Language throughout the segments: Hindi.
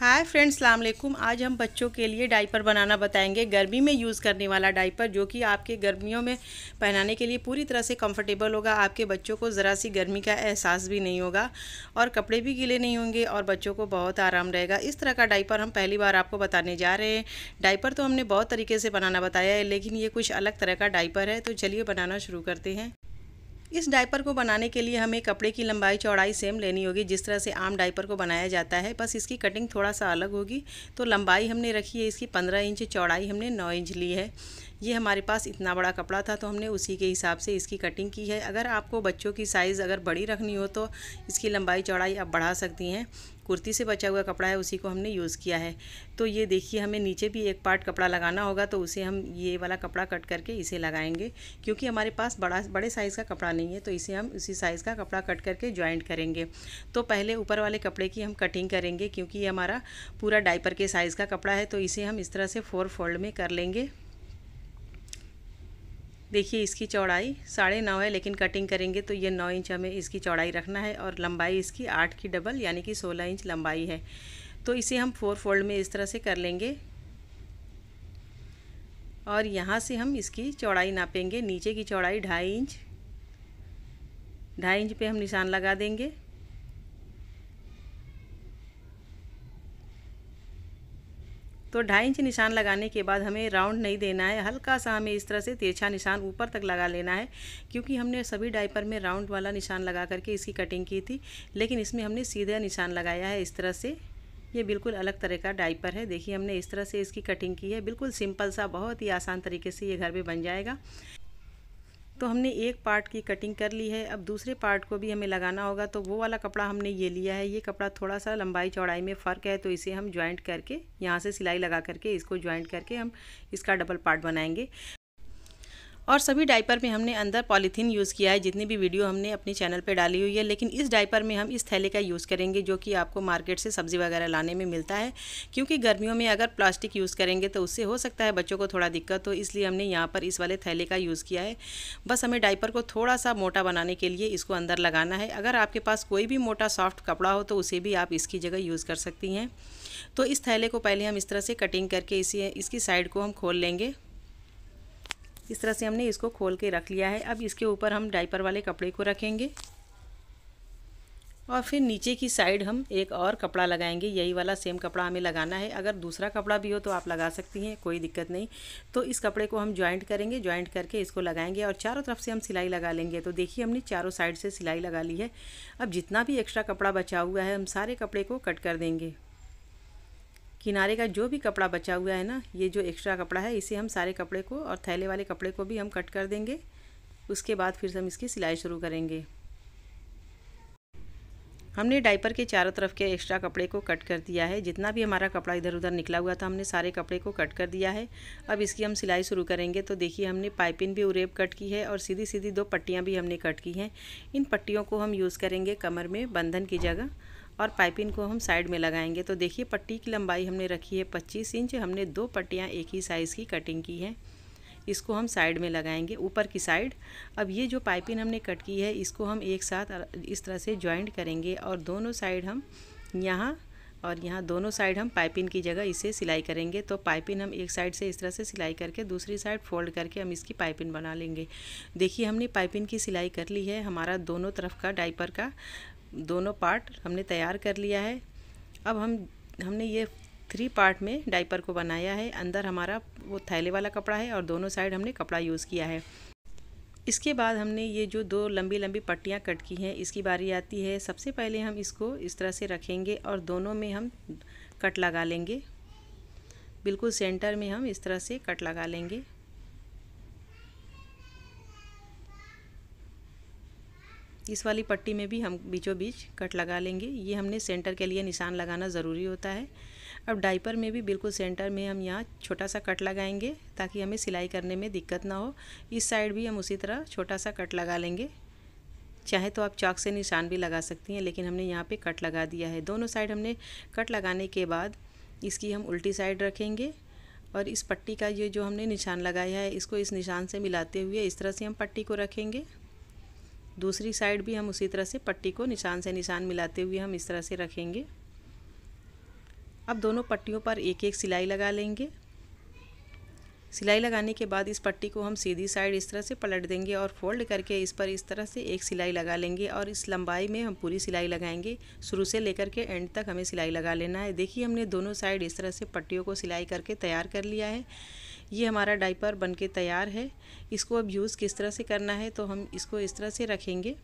हाय फ्रेंड्स सलामकुम आज हम बच्चों के लिए डाइपर बनाना बताएंगे गर्मी में यूज़ करने वाला डायपर जो कि आपके गर्मियों में पहनाने के लिए पूरी तरह से कंफर्टेबल होगा आपके बच्चों को ज़रा सी गर्मी का एहसास भी नहीं होगा और कपड़े भी गीले नहीं होंगे और बच्चों को बहुत आराम रहेगा इस तरह का डाइपर हम पहली बार आपको बताने जा रहे हैं डाइपर तो हमने बहुत तरीके से बनाना बताया है लेकिन ये कुछ अलग तरह का डाइपर है तो चलिए बनाना शुरू करते हैं इस डायपर को बनाने के लिए हमें कपड़े की लंबाई चौड़ाई सेम लेनी होगी जिस तरह से आम डायपर को बनाया जाता है बस इसकी कटिंग थोड़ा सा अलग होगी तो लंबाई हमने रखी है इसकी पंद्रह इंच चौड़ाई हमने नौ इंच ली है ये हमारे पास इतना बड़ा कपड़ा था तो हमने उसी के हिसाब से इसकी कटिंग की है अगर आपको बच्चों की साइज़ अगर बड़ी रखनी हो तो इसकी लंबाई चौड़ाई आप बढ़ा सकती हैं कुर्ती से बचा हुआ कपड़ा है उसी को हमने यूज़ किया है तो ये देखिए हमें नीचे भी एक पार्ट कपड़ा लगाना होगा तो उसे हम ये वाला कपड़ा कट करके इसे लगाएंगे क्योंकि हमारे पास बड़ा बड़े साइज़ का कपड़ा नहीं है तो इसे हम उसी साइज़ का कपड़ा कट करके ज्वाइंट करेंगे तो पहले ऊपर वाले कपड़े की हम कटिंग करेंगे क्योंकि ये हमारा पूरा डाइपर के साइज़ का कपड़ा है तो इसे हम इस तरह से फोर फोल्ड में कर लेंगे देखिए इसकी चौड़ाई साढ़े नौ है लेकिन कटिंग करेंगे तो ये नौ इंच हमें इसकी चौड़ाई रखना है और लंबाई इसकी आठ की डबल यानी कि सोलह इंच लंबाई है तो इसे हम फोर फोल्ड में इस तरह से कर लेंगे और यहाँ से हम इसकी चौड़ाई नापेंगे नीचे की चौड़ाई ढाई इंच ढाई इंच पे हम निशान लगा देंगे तो ढाई इंच निशान लगाने के बाद हमें राउंड नहीं देना है हल्का सा हमें इस तरह से तिरछा निशान ऊपर तक लगा लेना है क्योंकि हमने सभी डाइपर में राउंड वाला निशान लगा करके इसकी कटिंग की थी लेकिन इसमें हमने सीधा निशान लगाया है इस तरह से ये बिल्कुल अलग तरह का डाइपर है देखिए हमने इस तरह से इसकी कटिंग की है बिल्कुल सिंपल सा बहुत ही आसान तरीके से ये घर में बन जाएगा तो हमने एक पार्ट की कटिंग कर ली है अब दूसरे पार्ट को भी हमें लगाना होगा तो वो वाला कपड़ा हमने ये लिया है ये कपड़ा थोड़ा सा लंबाई चौड़ाई में फ़र्क है तो इसे हम ज्वाइंट करके यहाँ से सिलाई लगा करके इसको ज्वाइंट करके हम इसका डबल पार्ट बनाएंगे और सभी डाइपर में हमने अंदर पॉलीथीन यूज़ किया है जितनी भी वीडियो हमने अपने चैनल पर डाली हुई है लेकिन इस डाइपर में हम इस थैले का यूज़ करेंगे जो कि आपको मार्केट से सब्ज़ी वगैरह लाने में मिलता है क्योंकि गर्मियों में अगर प्लास्टिक यूज़ करेंगे तो उससे हो सकता है बच्चों को थोड़ा दिक्कत हो इसलिए हमने यहाँ पर इस वाले थैले का यूज़ किया है बस हमें डाइपर को थोड़ा सा मोटा बनाने के लिए इसको अंदर लगाना है अगर आपके पास कोई भी मोटा सॉफ्ट कपड़ा हो तो उसे भी आप इसकी जगह यूज़ कर सकती हैं तो इस थैले को पहले हम इस तरह से कटिंग करके इसी इसकी साइड को हम खोल लेंगे इस तरह से हमने इसको खोल के रख लिया है अब इसके ऊपर हम डाइपर वाले कपड़े को रखेंगे और फिर नीचे की साइड हम एक और कपड़ा लगाएंगे यही वाला सेम कपड़ा हमें लगाना है अगर दूसरा कपड़ा भी हो तो आप लगा सकती हैं कोई दिक्कत नहीं तो इस कपड़े को हम ज्वाइंट करेंगे ज्वाइंट करके इसको लगाएंगे और चारों तरफ से हम सिलाई लगा लेंगे तो देखिए हमने चारों साइड से सिलाई लगा ली है अब जितना भी एक्स्ट्रा कपड़ा बचा हुआ है हम सारे कपड़े को कट कर देंगे किनारे का जो भी कपड़ा बचा हुआ है ना ये जो एक्स्ट्रा कपड़ा है इसे हम सारे कपड़े को और थैले वाले कपड़े को भी हम कट कर देंगे उसके बाद फिर हम इसकी सिलाई शुरू करेंगे हमने डाइपर के चारों तरफ के एक्स्ट्रा कपड़े को कट कर दिया है जितना भी हमारा कपड़ा इधर उधर निकला हुआ था हमने सारे कपड़े को कट कर दिया है अब इसकी हम सिलाई शुरू करेंगे तो देखिए हमने पाइपिंग भी उरेब कट की है और सीधी सीधी दो पट्टियाँ भी हमने कट की हैं इन पट्टियों को हम यूज़ करेंगे कमर में बंधन की जगह और पाइपिंग को हम साइड में लगाएंगे तो देखिए पट्टी की लंबाई हमने रखी है पच्चीस इंच हमने दो पट्टियाँ एक ही साइज़ की कटिंग की है इसको हम साइड में लगाएंगे ऊपर की साइड अब ये जो पाइपिंग हमने कट की है इसको हम एक साथ इस तरह से ज्वाइंट करेंगे और दोनों साइड हम यहाँ और यहाँ दोनों साइड हम पाइपिंग की जगह इसे सिलाई करेंगे तो पाइपिंग हम एक साइड से इस तरह से सिलाई करके दूसरी साइड फोल्ड करके हम इसकी पाइपिंग बना लेंगे देखिए हमने पाइपिंग की सिलाई कर ली है हमारा दोनों तरफ का डाइपर का दोनों पार्ट हमने तैयार कर लिया है अब हम हमने ये थ्री पार्ट में डाइपर को बनाया है अंदर हमारा वो थैले वाला कपड़ा है और दोनों साइड हमने कपड़ा यूज़ किया है इसके बाद हमने ये जो दो लंबी लंबी पट्टियाँ कट की हैं इसकी बारी आती है सबसे पहले हम इसको इस तरह से रखेंगे और दोनों में हम कट लगा लेंगे बिल्कुल सेंटर में हम इस तरह से कट लगा लेंगे इस वाली पट्टी में भी हम बीचों बीच कट लगा लेंगे ये हमने सेंटर के लिए निशान लगाना ज़रूरी होता है अब डाइपर में भी बिल्कुल सेंटर में हम यहाँ छोटा सा कट लगाएंगे ताकि हमें सिलाई करने में दिक्कत ना हो इस साइड भी हम उसी तरह छोटा सा कट लगा लेंगे चाहे तो आप चाक से निशान भी लगा सकती हैं लेकिन हमने यहाँ पे कट लगा दिया है दोनों साइड हमने कट लगाने के बाद इसकी हम उल्टी साइड रखेंगे और इस पट्टी का ये जो हमने निशान लगाया है इसको इस निशान से मिलाते हुए इस तरह से हम पट्टी को रखेंगे दूसरी साइड भी हम उसी तरह से पट्टी को निशान से निशान मिलाते हुए हम इस तरह से रखेंगे अब दोनों पट्टियों पर एक एक सिलाई लगा लेंगे सिलाई लगाने के बाद इस पट्टी को हम सीधी साइड इस तरह से पलट देंगे और फोल्ड करके इस पर इस तरह से एक सिलाई लगा लेंगे और इस लंबाई में हम पूरी सिलाई लगाएंगे शुरू से लेकर के एंड तक हमें सिलाई लगा लेना है देखिए हमने दोनों साइड इस तरह से पट्टियों को सिलाई करके तैयार कर लिया है ये हमारा डाइपर बनके तैयार है इसको अब यूज़ किस तरह से करना है तो हम इसको इस तरह से रखेंगे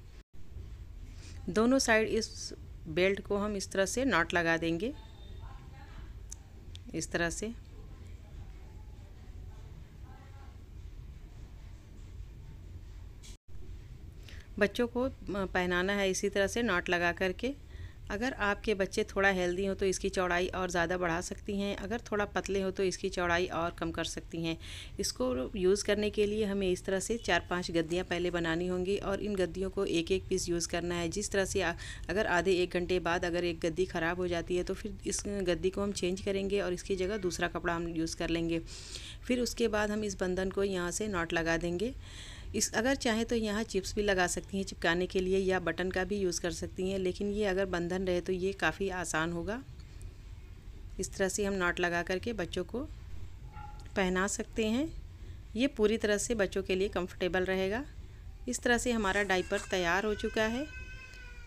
दोनों साइड इस बेल्ट को हम इस तरह से नॉट लगा देंगे इस तरह से बच्चों को पहनाना है इसी तरह से नॉट लगा करके अगर आपके बच्चे थोड़ा हेल्दी हो तो इसकी चौड़ाई और ज़्यादा बढ़ा सकती हैं अगर थोड़ा पतले हो तो इसकी चौड़ाई और कम कर सकती हैं इसको यूज़ करने के लिए हमें इस तरह से चार पांच गद्दियाँ पहले बनानी होंगी और इन गद्दियों को एक एक पीस यूज़ करना है जिस तरह से अगर आधे एक घंटे बाद अगर एक गद्दी ख़राब हो जाती है तो फिर इस गद्दी को हम चेंज करेंगे और इसकी जगह दूसरा कपड़ा हम यूज़ कर लेंगे फिर उसके बाद हम इस बंधन को यहाँ से नॉट लगा देंगे इस अगर चाहें तो यहाँ चिप्स भी लगा सकती हैं चिपकाने के लिए या बटन का भी यूज़ कर सकती हैं लेकिन ये अगर बंधन रहे तो ये काफ़ी आसान होगा इस तरह से हम नॉट लगा करके बच्चों को पहना सकते हैं ये पूरी तरह से बच्चों के लिए कंफर्टेबल रहेगा इस तरह से हमारा डाइपर तैयार हो चुका है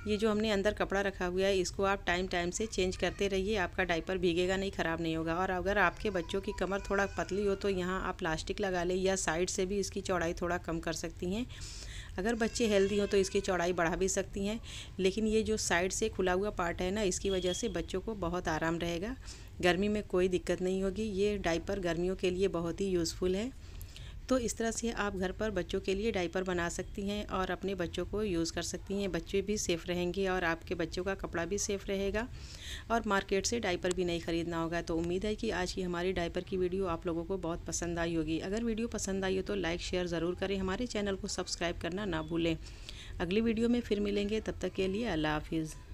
ये जो हमने अंदर कपड़ा रखा हुआ है इसको आप टाइम टाइम से चेंज करते रहिए आपका डाइपर भीगेगा नहीं ख़राब नहीं होगा और अगर आपके बच्चों की कमर थोड़ा पतली हो तो यहाँ आप प्लास्टिक लगा लें या साइड से भी इसकी चौड़ाई थोड़ा कम कर सकती हैं अगर बच्चे हेल्दी हों तो इसकी चौड़ाई बढ़ा भी सकती हैं लेकिन ये जो साइड से खुला हुआ पार्ट है ना इसकी वजह से बच्चों को बहुत आराम रहेगा गर्मी में कोई दिक्कत नहीं होगी ये डाइपर गर्मियों के लिए बहुत ही यूज़फुल है तो इस तरह से आप घर पर बच्चों के लिए डाइपर बना सकती हैं और अपने बच्चों को यूज़ कर सकती हैं बच्चे भी सेफ़ रहेंगे और आपके बच्चों का कपड़ा भी सेफ़ रहेगा और मार्केट से डाइपर भी नहीं ख़रीदना होगा तो उम्मीद है कि आज की हमारी डाइपर की वीडियो आप लोगों को बहुत पसंद आई होगी अगर वीडियो पसंद आई हो तो लाइक शेयर ज़रूर करें हमारे चैनल को सब्सक्राइब करना ना भूलें अगली वीडियो में फिर मिलेंगे तब तक के लिए अल्लाह हाफिज़